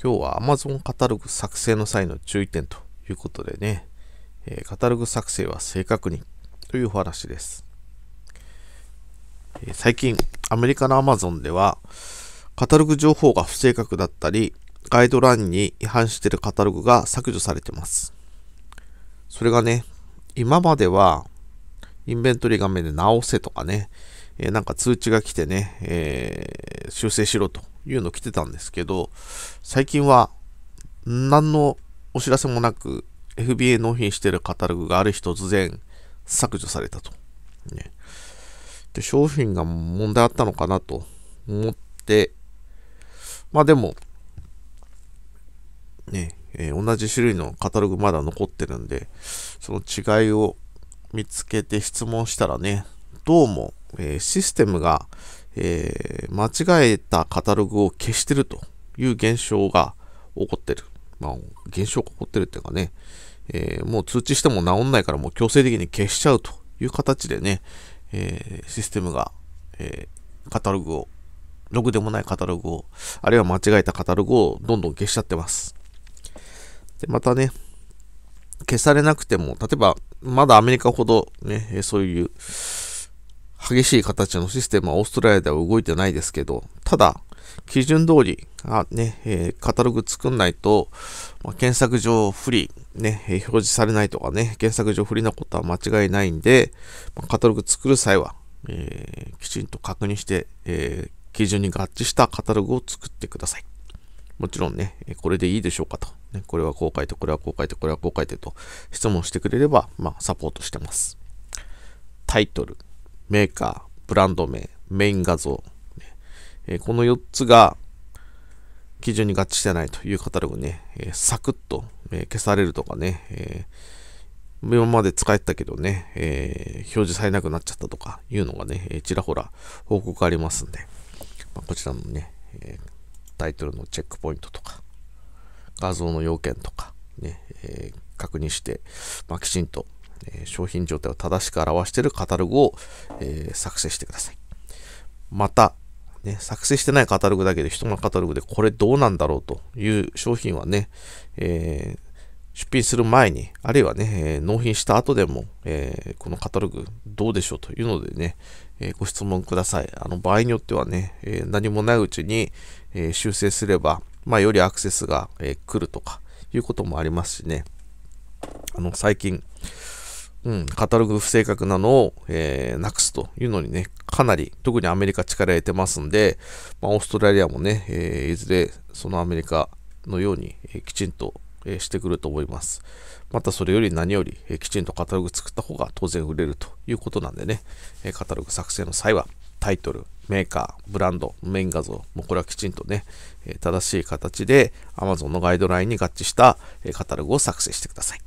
今日は Amazon カタログ作成の際の注意点ということでね、えカタログ作成は正確にというお話です。え最近、アメリカの Amazon では、カタログ情報が不正確だったり、ガイドラインに違反しているカタログが削除されてます。それがね、今までは、インベントリー画面で直せとかね、えなんか通知が来てね、えー、修正しろというの来てたんですけど、最近は何のお知らせもなく FBA 納品してるカタログがある日突然削除されたと。ね、で商品が問題あったのかなと思って、まあでも、ね、えー、同じ種類のカタログまだ残ってるんで、その違いを見つけて質問したらね、どうもえシステムが、え間違えたカタログを消してるという現象が起こってる。まあ、現象が起こってるっていうかね、えもう通知しても治んないからもう強制的に消しちゃうという形でね、えシステムが、えカタログを、ログでもないカタログを、あるいは間違えたカタログをどんどん消しちゃってます。で、またね、消されなくても、例えば、まだアメリカほどね、そういう、激しい形のシステムはオーストラリアでは動いてないですけど、ただ、基準通り、あね、えー、カタログ作んないと、まあ、検索上不利、ね、えー、表示されないとかね、検索上不利なことは間違いないんで、まあ、カタログ作る際は、えー、きちんと確認して、え基準に合致したカタログを作ってください。もちろんね、これでいいでしょうかと。ね、これはこう書いて、これはこう書いて、これはこう書いてと質問してくれれば、まあ、サポートしてます。タイトル。メーカー、ブランド名、メイン画像、えこの4つが基準に合致してないというカタログね、えサクッと、え消されるとかね、え今まで使えたけどね、え表示されなくなっちゃったとかいうのがね、えちらほら報告ありますんで、まこちらのね、えタイトルのチェックポイントとか、画像の要件とかね、ねえ確認して、まきちんとえ商品状態を正しく表しているカタログを、え作成してください。また、ね、作成してないカタログだけで人のカタログでこれどうなんだろうという商品はね、えー、出品する前に、あるいはね、えー、納品した後でも、えー、このカタログどうでしょうというのでね、えご質問ください。あの場合によってはね、え何もないうちに、え修正すれば、まあ、よりアクセスが、え来るとかいうこともありますしね、あの最近、うん、カタログ不正確なのを、えー、なくすというのにね、かなり、特にアメリカ力を得てますんで、まあ、オーストラリアもね、えー、いずれそのアメリカのように、えー、きちんと、えしてくると思います。またそれより何より、えきちんとカタログ作った方が当然売れるということなんでね、えカタログ作成の際は、タイトル、メーカー、ブランド、メイン画像、もうこれはきちんとね、え正しい形で Amazon のガイドラインに合致した、えカタログを作成してください。